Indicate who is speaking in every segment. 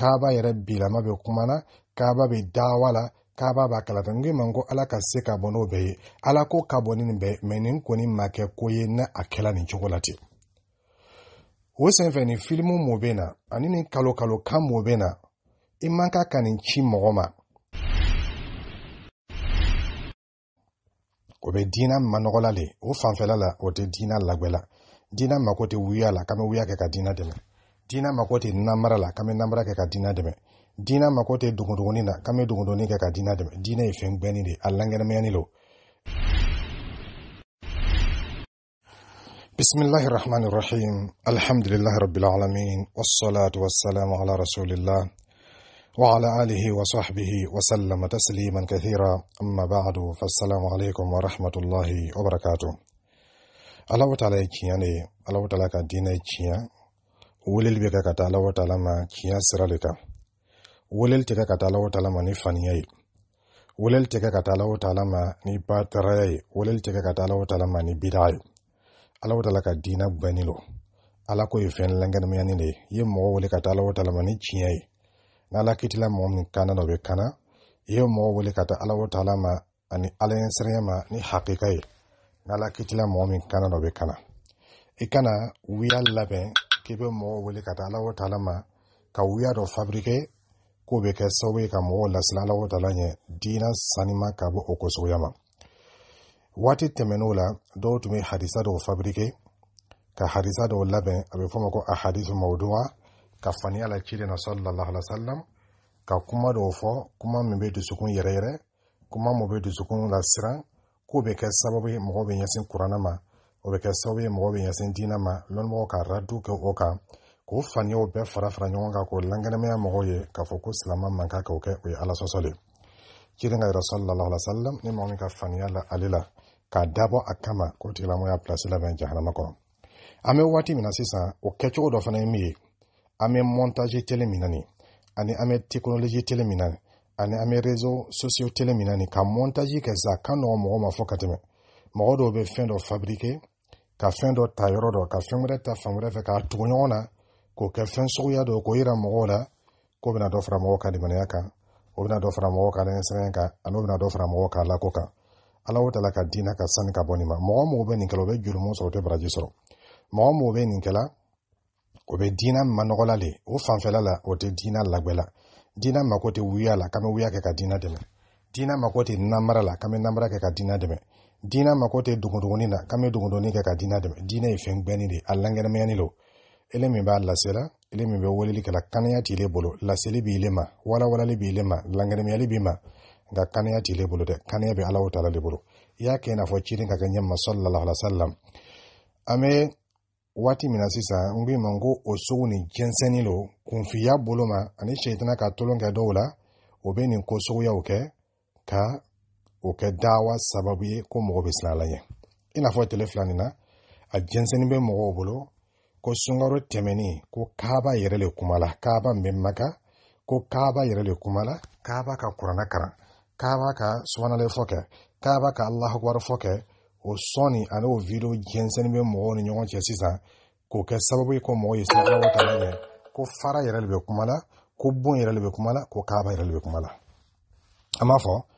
Speaker 1: kaaba yɛrɛ bilama be kumana kaaba bɛ dawa la kaaba b'a kalata n ko ma ko ala ka se ka bɔ n'o bɛɛ ye ala ko ka bɔ ni nin bɛɛ mɛ nin kɔni ma kɛ ko ye na a kɛla nin cogo la ten o senfɛ nin filimu mo be na ani nin kalo kalo kan mo be na i man ka ka nin ci mɔgɔ ma o bɛ diina manɔgɔla le o fanfɛla la o tɛ diina lagwɛla diina mako tɛ wuya la k'an bɛ wuya kɛ ka diina dɛmɛ diinɛ mako tɛ namara la k'an bɛ namara kɛ ka diinɛ dɛmɛ diinɛ mako tɛ dogodogoni na k'an bɛ dogodogoni kɛ ka diinɛ dɛmɛ diinɛ ye fɛn gbɛnni de ye a lankɛnɛmayani lo بسم الله الرحمن الرحيم الحمد لله رب العالمين والصلاة والسلام على رسول الله وعلى آله وصحبه وسلم تسليما كثيرا أما بعد فالسلام عليكم ورحمة الله وبركاته الله تعالى يكياني الله تعالى كدين يكيان weleli bɛ kɛ ka taa ala wataala ma tiɲɛ sira le kan weleli tɛ kɛ ka taa ala wataala ma ni faniya ye weleli tɛ kɛ ka taa ala wataala ma ni bataraya ye weleli tɛ kɛ ka taa ala wataala ma ni bida ye ala wataala ka diina bɛnnen lo ala ko ye fɛn lankɛnɛmayani le ye i ye mɔgɔ wele ka taa ala wataala ma ni tiɲɛ ye n'ala kitila mɔgɔ min kana na o bɛ kana i ye mɔgɔ wele ka taa ala wataala ma ani ala ɲɛsiranya ma ni hakika ye n'ala kitila mɔgɔ min kana na o bɛ kana i kana wuya labɛn k'i bɛ mɔgɔw wele ka taa ala taala ma ka wuya dɔ fabrike k'o bɛ kɛ sababu ye ka mɔgɔw lasila ala taala ɲɛ diinɛ sanima ka bɔ o kosogoya ma waati tɛmɛn'o la dɔw tun bɛ hadisa dɔw fabirike ka hadisa dɔw labɛn a bɛ fɔ ma ko a mawduwa ka faniya la ciden na sallallahu alaihi wasallam ka kuma dɔw fɔ kuma min bɛ dusukun yɛrɛyɛrɛ kuma min bɛ dusukun lasiran k'o bɛ kɛ sababu ye mɔgɔw bɛ ɲɛsin kuranɛ ma o bɛ kɛ sababu ye mɔgɔ bɛ ɲɛsin diinɛ ma lɔnmɔgɔ ka radu kɛ o kan k'o faniyaw bɛɛ fara fara ɲɔgɔn kan k'o lankɛnɛmaya mɔgɔw ye k'a fɔ ko silamɛ man kan k'o kɛ o ye ala sɔsɔ de cirin ka yɛrɛ sallallahu alaihi wasallam ni maa min ka faniya la ale la k'a dabɔ a kama k'o tigilamɔgɔ y'a pilasi labɛn jahanama kɔnɔ an bɛ waati min na sisan o kɛcogo dɔ fana ye min ye an bɛ montage tele min na nin ani an bɛ technologie tele min na ani an bɛ réseau sociaux tele min na nin ka montage kɛ sisan a ka nɔgɔn mɔgɔ ma fɔ ka tɛmɛ mɔgɔ dɔw bɛ fɛn dɔ fabirike ka fɛn dɔ ta yɔrɔ dɔ ka fɛn wɛrɛ ta fan wɛrɛ fɛ k'a tugu ɲɔgɔn na k'o kɛ fɛn suguya dɔ k'o yira mɔgɔw la k'o bɛna dɔ fara mɔgɔw ka limaniya kan o bɛna dɔ fara mɔgɔw ka lɛsɛgɛn kan ani o bɛna dɔ fara mɔgɔw ka lako kan ala o ka diinɛ ka sanni ka bɔ nin ma mɔgɔ mɔgɔ bɛ nin kɛla o bɛ jurumu sɔrɔ o tɛ baraji sɔrɔ mɔgɔ mɔgɔ bɛ nin kɛla o bɛ diinɛ manɔgɔla le o fanfɛla la o tɛ diinɛ lagbɛla diinɛ mako tɛ wuya la k'an bɛ wuya kɛ ka diinɛ dɛmɛ diinɛ mako tɛ namara la k'an bɛ namara kɛ ka diinɛ dɛmɛ dina mako tɛ dogodogoni na kan bɛ dogodogoni kɛ ka dina dɛmɛ diinɛ ye fɛn gbɛnni de a lankɛnɛmayani lo ele min b'a lasela ele min bɛ weleli kɛla kaniya t'ile bolo laseli b'ile ma walawalali b'ile ma lankɛnɛmayali b'i ma nka kaniya t'ile bolo dɛ kaniya bɛ alaw tala de bolo i y'a kɛ i n'a fɔ ciden ka kɛ ɲɛma sallallahu alaihi wasallam an bɛ waati min na sisan n k'i ma ko o sugu nin jɛnsɛnni lo kunfiya bolo ma ani sɛitana ka tolon kɛ dɔw la o bɛ nin ko suguyaw kɛ ka o kɛ dawa sababu ye ko mɔgɔ bɛ sina la ɲɛ i n'a fɔ tile fila nin na a jɛnsɛnni bɛ mɔgɔw bolo ko sunkaro tɛmɛni ko kaaba yɛrɛ le kuma la kaaba min bɛ maka ko kaaba yɛrɛ le kuma la kaaba ka kuranna kalan kaaba ka subhanale fɔ kɛ kaaba ka alahakubaru fɔ kɛ o sɔɔni ani o video jɛnsɛnni bɛ mɔgɔw ni ɲɔgɔn cɛ sisan k'o kɛ sababu ye ko mɔgɔ ye sinɛ ala ta ɲɛ ko fara yɛrɛ le bɛ kuma ko bon yɛrɛ le bɛ kuma ko kaaba yɛrɛ le bɛ kuma an b'a fɔ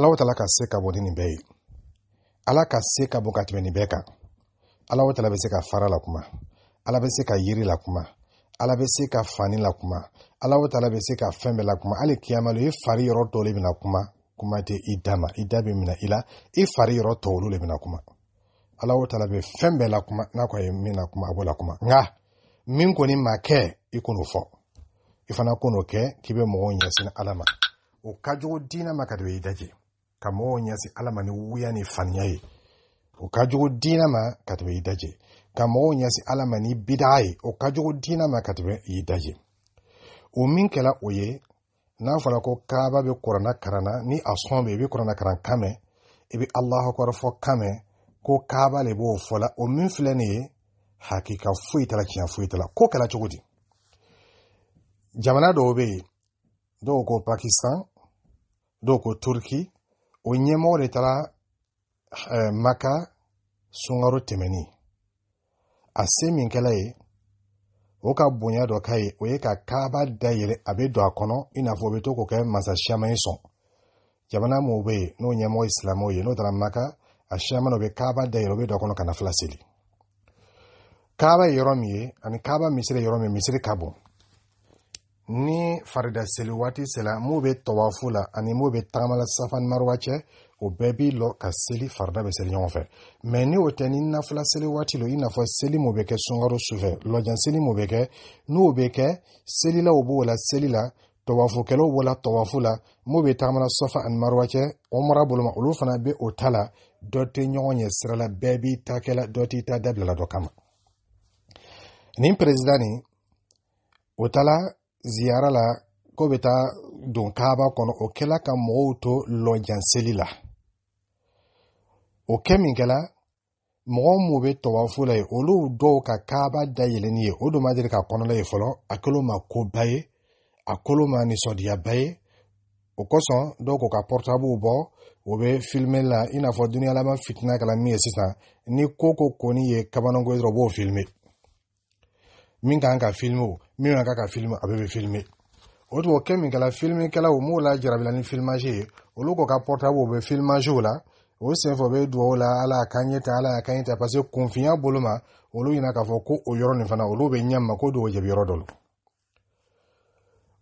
Speaker 1: Alahu taala ka se ka bon ni nin bɛɛ ye ala ka se ka bon ka tɛmɛ nin bɛɛ kan Alahu taala bɛ se ka fara la kuma ala bɛ se ka yiri la kuma ala bɛ se ka fani la kuma Alahu taala bɛ se ka fɛn bɛɛ la kuma hali kiyamalo i fari yɔrɔ dɔ le bɛna kuma kuma tɛ i da ma i da bɛ minɛ i la i fari yɔrɔ tɔ olu le bɛna kuma Alahu taala bɛ fɛn bɛɛ la kuma n'a ko a ye min na kuma a b'o la kuma nka min kɔni ma kɛ i ko n'o fɔ i fana ko kɛ k'i bɛ mɔgɔw ɲɛsin ala ma o ka jugu diinɛ ma ka tɛmɛ i daje ka mɔgɔw ɲɛsi ala ma ni wuya ni faniya ye o ka jugu diinɛ ma ka tɛmɛ i daje ka mɔgɔw ɲɛsi ala ma ni bidaa ye o ka jugu diinɛ ma ka tɛmɛ i daje o min kɛla o ye n'a fɔra ko kaaba bɛ kuranna karanna ni a sɔn bɛ i bɛ kuranna karan kan mɛn i bɛ alahu fɔ kan ko kaaba le b'o fɔla o min filɛ nin ye hakika foyi t'a la tiɲɛ foyi t'a la ko kɛra cogo di jamana dɔw bɛ yen dɔw ko pakistan dɔw ko turki o ɲɛmɔgɔ de taara eh, maka sunkaro tɛmɛni a se min kɛla ye o ka bonya dɔ ka ye o ye ka kaaba dayɛlɛ a bɛ don a kɔnɔ i n'a fɔ o bɛ to k'o kɛ masa siyaman ye sɔn jamana minnu bɛ yen n'o ɲɛmɔgɔ ye silamɛw ye n'o taara maka a siyaman o bɛ kaaba dayɛlɛ o bɛ don a kɔnɔ ka na fila seli kaaba ye yɔrɔ min ye ani kaaba misiri ye yɔrɔ min misiri ka bon ni farida seli waati sela m'u be tɔwafu la ani m'u be tagamala safani maruwa cɛ o bɛɛ b'i lɔ ka seli farida bɛ seli ɲɔgɔn fɛ mɛ ni o tɛ ni nafila seli waati lo i n'a fɔ seli m'o bɛ kɛ sunkaro sufɛ lɔjan seli m'o bɛ kɛ n'o bɛ kɛ selilaw b'o la seli la tɔwafukɛlaw b'o la tɔwafu la m'u be tagamana safa ani maruwa cɛ ɔmara boloma olu fana be o ta la dɔ tɛ ɲɔgɔn ɲɛ sira la bɛɛ b'i ta kɛla dɔ t'i ta dabilala dɔ kama nin peresidan nin o ta la ziyara la ko bɛ taa don kaaba kɔnɔ o kɛla ka mɔgɔw to lɔjanseli la o kɛ min kɛla mɔgɔ mu be tɔwafo la ye olu dɔw ka kaaba dayɛlɛnni ye o don ma deli ka kɔnɔla ye fɔlɔ a kɛl'o ma koba ye a kolo ma nisɔndiyaba ye o kosɔn dɔw k'u ka pɔrɔtabuw bɔ o bɛ filime la i n'a fɔ duniyalama fitina kɛla min ye sisan ni ko ko kɔni ye kabanako ye dɔrɔn b'o filime min kan ka filime min ka ka filime a bɛɛ bɛ filime o tubabu kɛ min kɛla filimekɛlaw m'o la jarabila ni filimage ye olu ko ka portable be filimagew la o senfɛ o be dugawu la ala ka ɲɛ ta ala ka ɲɛ ta parce que kunfinya bolo ma olu ɲɛna k'a fɔ ko o yɔrɔ nin fana olu be ɲɛ ma ko dugawu jɛbi yɔrɔ dɔ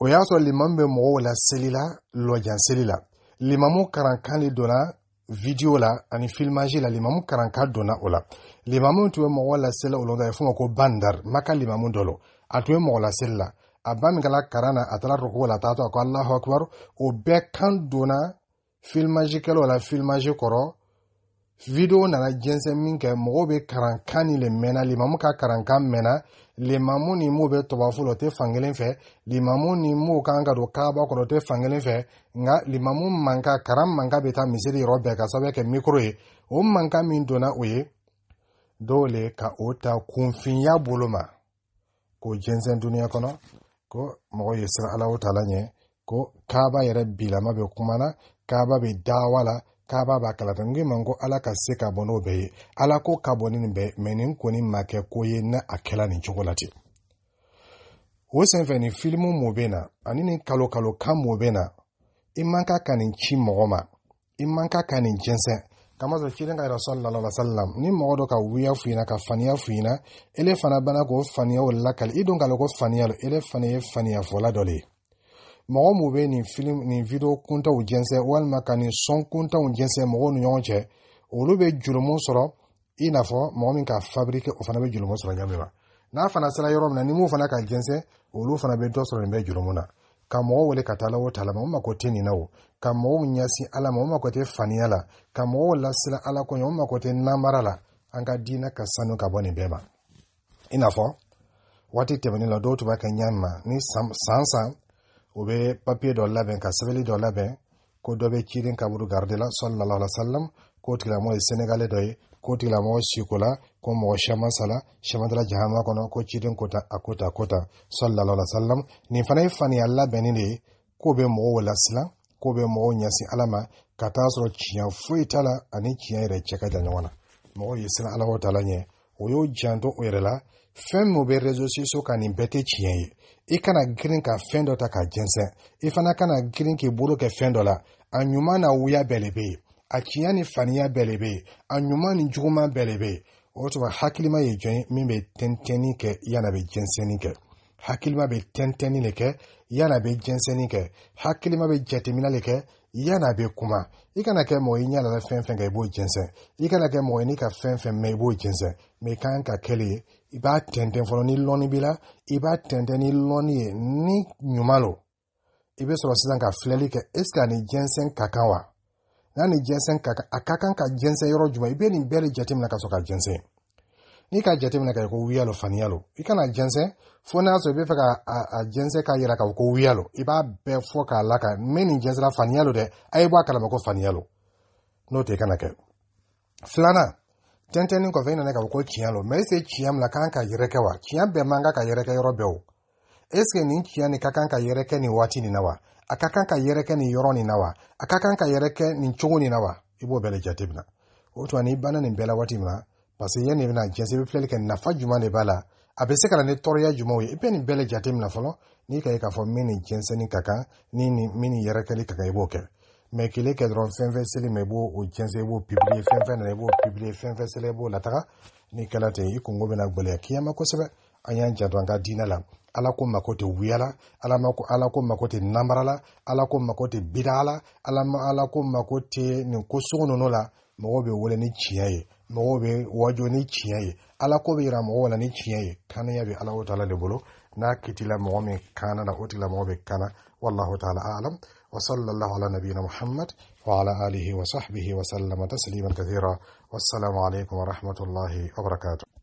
Speaker 1: o y'a sɔrɔ limamu bɛ mɔgɔw la seli la lɔjan seli la limamu karankan de donna video la ani filmage la limamu karan ka donna o la limamu tun be mɔgɔ lasela o lɔn a ye fɔ ma ko bandar maka limamu dɔ lɔ a tun be mɔgɔ laseli la a ba min kɛla karan na a taara rɔkogo la taa to a ko alahu akbar o bɛɛ kan donna filmage kɛlaw la filmage kɔrɔ video nana jɛnsɛn min kɛ mɔgɔw bɛ karankan ni le mɛnna limamu ka karankan mɛnna limamu ni m'u bɛ tɔbafu la o tɛ fankelen fɛ limamu ni m'u kan ka don kaaba kɔnɔ o tɛ fankelen fɛ nka limamu manka karan manka bɛ taa misiri yɔrɔ bɛɛ ka sababu kɛ mikro ye o manka min donna o ye dɔw le ka o ta kunfinya bolo ma k'o jɛnsɛn duniya kɔnɔ ko mɔgɔ ye siran alaw ta la ɲɛ ko kaaba yɛrɛ bilama bɛ kumana kaaba be daawa la kaaba b'a kala tan n k'i ma ko ala ka se ka bɔ n'o bɛɛ ye ala ko ka bɔ ni nin bɛɛ mɛ nin kɔni ma kɛ ko ye na a kɛla nin cogo la ten o senfɛ nin filimu mun bɛ na ani nin kalo kalo kan mun be na i man ka ka nin ci mɔgɔ ma i man ka ka nin jɛnsɛn kamaso kirin ka sallallahu alaihi wasallam ni mɔgɔ dɔ ka wuya f'u ɲɛna ka faniya f'u ɲɛna ele fana bana k'o faniya o lakali i don k'a lɔ ko faniya lo ele fana ye faniyafɔla dɔ le ye mɔgɔ mu bɛ nin filim nin video kuntaw jɛnsɛn walima ka nin sɔn kuntaw jɛnsɛn mɔgɔw ni ɲɔgɔn cɛ olu bɛ jurumu sɔrɔ i n'a fɔ mɔgɔ min ka fabrique o fana bɛ jurumu sɔrɔ ɲɛ min ma n'a fana sera yɔrɔ min na ni mun fana ka jɛnsɛn olu fana bɛ dɔ sɔrɔ nin bɛ jurumu na ka mɔgɔ wele ka taa la o ta la ma o mako tɛ nin na o ka mɔgɔw ɲɛsin ala ma o mako tɛ faniya la ka mɔgɔw lasira ala ɲɛ o mako tɛ namara la an ka diinɛ ka sanu ka bɔ nin bɛɛ ma i n'a fɔ waati tɛmɛnen la dɔw tun b'a kɛ ɲani ma ni san san o bɛ papiye dɔ labɛn ka sɛbɛnni dɔ labɛn ko dɔ bɛ ciden kaburu garide la sallallahu alaihi wasallam k'o tigilamɔgɔ ye senegalɛ dɔ ye k'o tigilamɔgɔ siko la ko mɔgɔ siaman sala siaman taara jahama kɔnɔ ko ciden ko a ko tan sallallahu alaihi wasallam nin fana ye faniya labɛnni de ye k'o bɛ mɔgɔw lasiran k'o bɛ mɔgɔw ɲɛsin ala ma ka taa sɔrɔ tiɲɛ foyi t'a la ani tiɲɛ yɛrɛ cɛ ka jan ɲɔgɔn na mɔgɔw ye siran ala ko ta la ɲɛ o y'o janto o yɛrɛ la fɛn min bɛ rezo kan nin bɛɛ tɛ tiɲɛ ye i kana girin ka fɛn dɔ ta ka jɛnsɛn i fana kana girin k'i bolo kɛ fɛn dɔ la a ɲuman na wuya bɛɛ le be yen a tiɲɛ ni faniya bɛɛ le be yen a ɲuman ni juguman bɛɛ le be yen o tuma hakilima ye jɔn ye min bɛ tɛntɛnni kɛ yana bɛ jɛnsɛnni kɛ hakilima bɛ tɛntɛnni le kɛ yana bɛ jɛnsɛnni kɛ hakilima bɛ jateminɛ le kɛ yana bɛ kuma i kana kɛ mɔgɔ i ɲɛ lala fɛn fɛn kan i b'o jɛnsɛn i kana kɛ mɔgɔ i n'i ka fɛn fɛn mɛn i b'o jɛnsɛn i kan ka kɛ le i b'a tɛntɛn fɔlɔ ni lɔnni b'i la i b'a tɛntɛn ni lɔnni ye ni ɲuman lo i bɛ sɔrɔ sisan ka filɛli kɛ eske a ni jɛnsɛn ka kan wa n'a ni jɛnsɛn ka kan a ka kan ka jɛnsɛn yɔrɔ jumɛn i bɛ nin bɛɛ de jateminɛ ka sɔrɔ ka jɛnsɛn n'i ka jateminɛ ka ko wuya lo faniya lo i kana jɛnsɛn fo n'a sɔrɔ i bɛ fɛ ka a jɛnsɛn k'a yira k'a fɔ ko wuya lo i b'a bɛɛ fɔ k'a la ka n bɛ nin jɛnsɛnna faniya lo dɛ a ye bɔ a kalama ko faniya lo n'o tɛ i kana kɛ filanan tɛntɛnni kɔfɛ i nana k'a fɔ ko tiɲɛ lo mɛ ese tiɲɛ mina kan ka yɛrɛkɛ wa tiɲɛ bɛɛ man kan ka yɛrɛkɛ yɔrɔ bɛɛ o eske nin tiɲɛ nin ka kan ka yɛrɛkɛ nin waati nin na wa a ka kan ka yɛrɛkɛ nin yɔrɔ nin na wa a ka kan ka yɛrɛkɛ nin cogo nin na wa i b'o bɛɛ le jate mina o tuma n'i banna nin bɛɛ la waati min na parce que yanni i bɛna jɛnsɛ i bɛ filɛli kɛ nafa jumɛn de b'a la a bɛ se ka na ni tɔɔrɔya jumɛnw ye i bɛ nin bɛɛ le jate mina fɔlɔ n'i ka ye k'a fɔ min ni jɛnsɛnni ka kan ni min ni yɛrɛkɛli ka kan i b'o kɛ mɛ kile kɛ dɔrɔn fɛn fɛn seli ma i b'o o jɛnsɛn i b'o pibiliye fɛn fɛn nana i b'o pibiliye fɛn fɛn seli i b'o lataga ni kɛla ten i kungo bɛna gbɛlɛya kiyama kosɛbɛ an y'an janto an ka diinɛ la ala ko mako tɛ wuyala ala mako ala ko mako tɛ namarala ala ko mako tɛ bidaa la ala ma ala ko mako tɛ nin ko sugu ninnu la mɔgɔw bɛ wele ni tiɲɛ ye mɔgɔw bɛ wajo ni tiɲɛ ye ala ko bɛ yira mɔgɔw la ni tiɲɛ ye kanaya bɛ ala o taala de bolo n'a kitila mɔgɔ min kana na o tigilamɔgɔ bɛ kana walahu taala alam وصلى الله على نبينا محمد وعلى آله وصحبه وسلم تسليما كثيرا والسلام عليكم ورحمة الله وبركاته